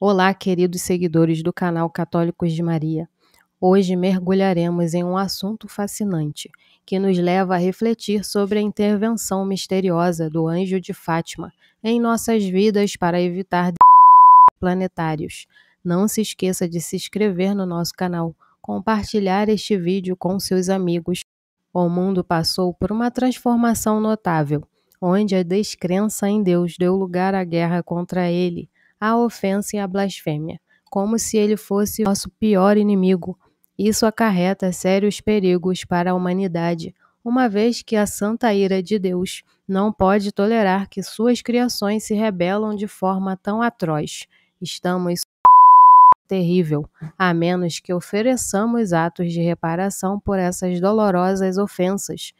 Olá, queridos seguidores do canal Católicos de Maria. Hoje mergulharemos em um assunto fascinante que nos leva a refletir sobre a intervenção misteriosa do anjo de Fátima em nossas vidas para evitar planetários. Não se esqueça de se inscrever no nosso canal, compartilhar este vídeo com seus amigos. O mundo passou por uma transformação notável, onde a descrença em Deus deu lugar à guerra contra ele à ofensa e à blasfêmia, como se ele fosse nosso pior inimigo. Isso acarreta sérios perigos para a humanidade, uma vez que a santa ira de Deus não pode tolerar que suas criações se rebelam de forma tão atroz. Estamos terrível, a menos que ofereçamos atos de reparação por essas dolorosas ofensas,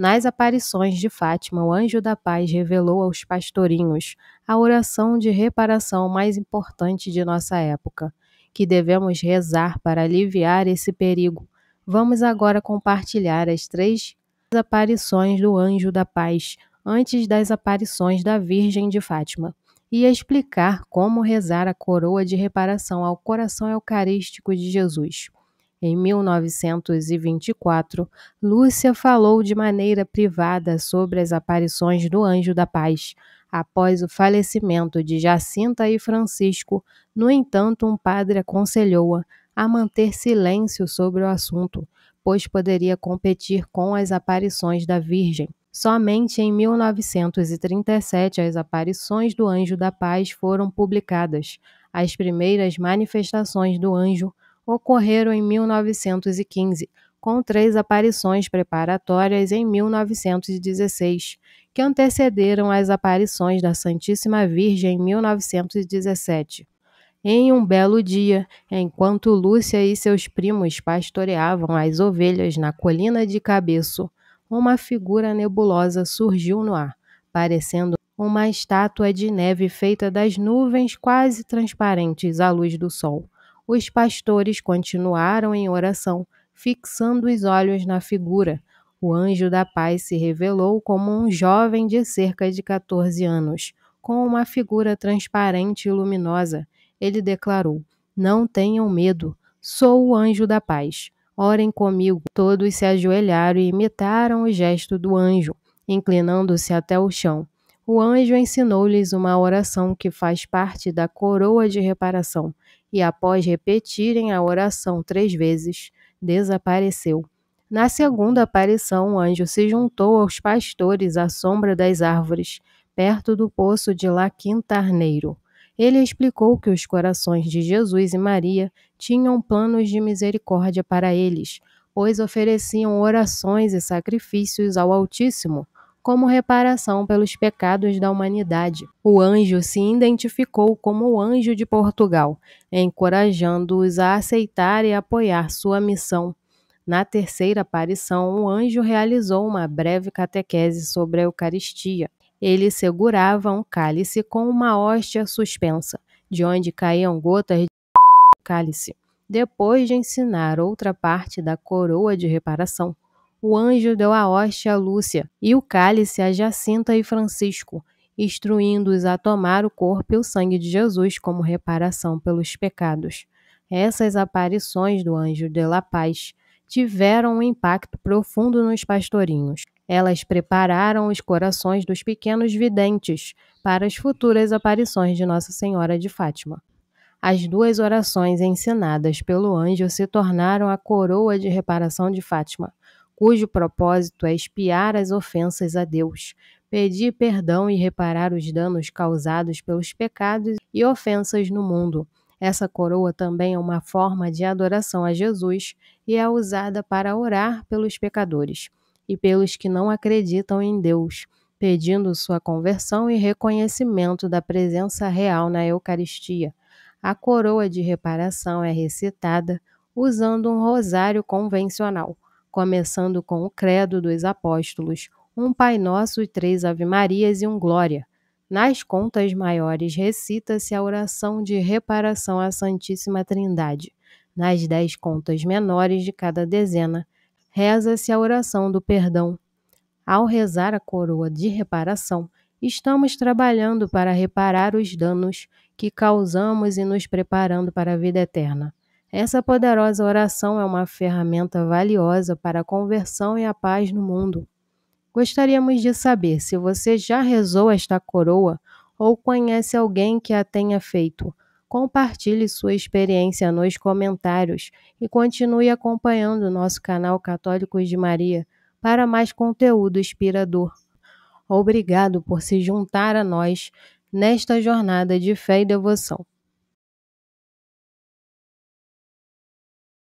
nas aparições de Fátima, o anjo da paz revelou aos pastorinhos a oração de reparação mais importante de nossa época, que devemos rezar para aliviar esse perigo. Vamos agora compartilhar as três aparições do anjo da paz antes das aparições da Virgem de Fátima e explicar como rezar a coroa de reparação ao coração eucarístico de Jesus. Em 1924, Lúcia falou de maneira privada sobre as aparições do Anjo da Paz. Após o falecimento de Jacinta e Francisco, no entanto, um padre aconselhou-a a manter silêncio sobre o assunto, pois poderia competir com as aparições da Virgem. Somente em 1937 as aparições do Anjo da Paz foram publicadas. As primeiras manifestações do anjo ocorreram em 1915, com três aparições preparatórias em 1916, que antecederam as aparições da Santíssima Virgem em 1917. Em um belo dia, enquanto Lúcia e seus primos pastoreavam as ovelhas na colina de Cabeço, uma figura nebulosa surgiu no ar, parecendo uma estátua de neve feita das nuvens quase transparentes à luz do sol os pastores continuaram em oração, fixando os olhos na figura. O anjo da paz se revelou como um jovem de cerca de 14 anos, com uma figura transparente e luminosa. Ele declarou: Não tenham medo, sou o anjo da paz. Orem comigo. Todos se ajoelharam e imitaram o gesto do anjo, inclinando-se até o chão. O anjo ensinou-lhes uma oração que faz parte da coroa de reparação e, após repetirem a oração três vezes, desapareceu. Na segunda aparição, o anjo se juntou aos pastores à sombra das árvores, perto do poço de Laquintarneiro. Ele explicou que os corações de Jesus e Maria tinham planos de misericórdia para eles, pois ofereciam orações e sacrifícios ao Altíssimo como reparação pelos pecados da humanidade. O anjo se identificou como o anjo de Portugal, encorajando-os a aceitar e apoiar sua missão. Na terceira aparição, o anjo realizou uma breve catequese sobre a Eucaristia. Ele segurava um cálice com uma hóstia suspensa, de onde caíam gotas de cálice, depois de ensinar outra parte da coroa de reparação o anjo deu a hóstia a Lúcia, e o cálice a Jacinta e Francisco, instruindo-os a tomar o corpo e o sangue de Jesus como reparação pelos pecados. Essas aparições do anjo de la paz tiveram um impacto profundo nos pastorinhos. Elas prepararam os corações dos pequenos videntes para as futuras aparições de Nossa Senhora de Fátima. As duas orações ensinadas pelo anjo se tornaram a coroa de reparação de Fátima, cujo propósito é espiar as ofensas a Deus, pedir perdão e reparar os danos causados pelos pecados e ofensas no mundo. Essa coroa também é uma forma de adoração a Jesus e é usada para orar pelos pecadores e pelos que não acreditam em Deus, pedindo sua conversão e reconhecimento da presença real na Eucaristia. A coroa de reparação é recitada usando um rosário convencional começando com o Credo dos Apóstolos, um Pai Nosso e três Ave Marias e um Glória. Nas contas maiores, recita-se a oração de reparação à Santíssima Trindade. Nas dez contas menores de cada dezena, reza-se a oração do perdão. Ao rezar a coroa de reparação, estamos trabalhando para reparar os danos que causamos e nos preparando para a vida eterna. Essa poderosa oração é uma ferramenta valiosa para a conversão e a paz no mundo. Gostaríamos de saber se você já rezou esta coroa ou conhece alguém que a tenha feito. Compartilhe sua experiência nos comentários e continue acompanhando nosso canal Católicos de Maria para mais conteúdo inspirador. Obrigado por se juntar a nós nesta jornada de fé e devoção.